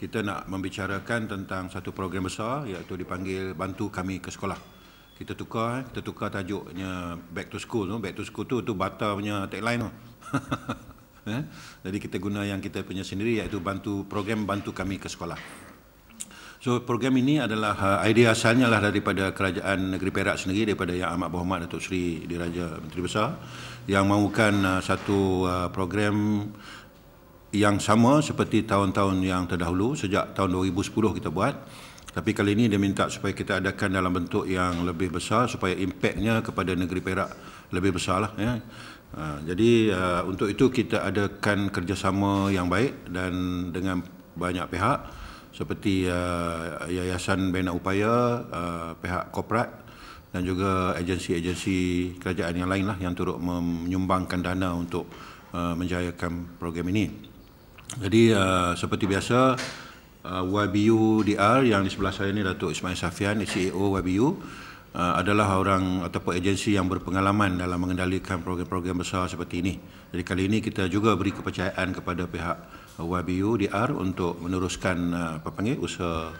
kita nak membicarakan tentang satu program besar iaitu dipanggil bantu kami ke sekolah. Kita tukar, eh. kita tukar tajuknya back to school tu. Back to school tu tu bata punya tagline tu. Eh? Jadi kita guna yang kita punya sendiri iaitu bantu program bantu kami ke sekolah. So program ini adalah uh, idea asalnya lah daripada kerajaan negeri Perak sendiri daripada Yang Amat Berhormat Datuk Seri Diraja Menteri Besar yang mahukan uh, satu uh, program program yang sama seperti tahun-tahun yang terdahulu sejak tahun 2010 kita buat tapi kali ini dia minta supaya kita adakan dalam bentuk yang lebih besar supaya impaknya kepada negeri Perak lebih besar lah ya. Ha, jadi uh, untuk itu kita adakan kerjasama yang baik dan dengan banyak pihak seperti uh, Yayasan Bina Upaya, uh, pihak Koprat dan juga agensi-agensi kerajaan yang lain lah yang turut menyumbangkan dana untuk uh, menjayakan program ini. Jadi uh, seperti biasa uh, YBU DR yang di sebelah saya ini Datuk Ismail Safian, CEO YBU uh, adalah orang ataupun agensi yang berpengalaman dalam mengendalikan program-program besar seperti ini. Jadi kali ini kita juga beri kepercayaan kepada pihak uh, YBU DR untuk meneruskan uh, apa panggil usaha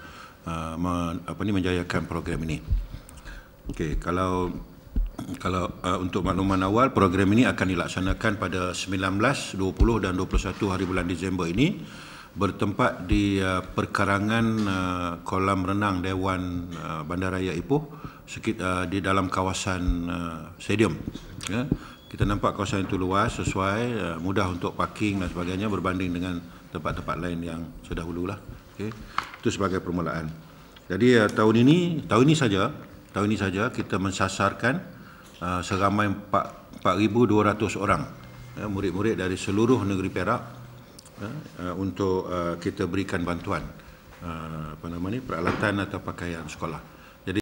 uh, men, apa ni menjayakan program ini. Okey, kalau kalau uh, untuk makluman awal program ini akan dilaksanakan pada 19, 20 dan 21 hari bulan Disember ini bertempat di uh, perkarangan uh, kolam renang Dewan uh, Bandaraya Ipoh sekit, uh, di dalam kawasan uh, stadium. Ya. Kita nampak kawasan itu luas, sesuai, uh, mudah untuk parking dan sebagainya berbanding dengan tempat-tempat lain yang sedahululah. Okay. Itu sebagai permulaan. Jadi uh, tahun ini, tahun ini saja, tahun ini saja kita mensasarkan Ah, seramai 4,200 orang ah, murid-murid dari seluruh negeri Perak ah, untuk kita berikan bantuan apa nama ni, peralatan atau pakaian sekolah.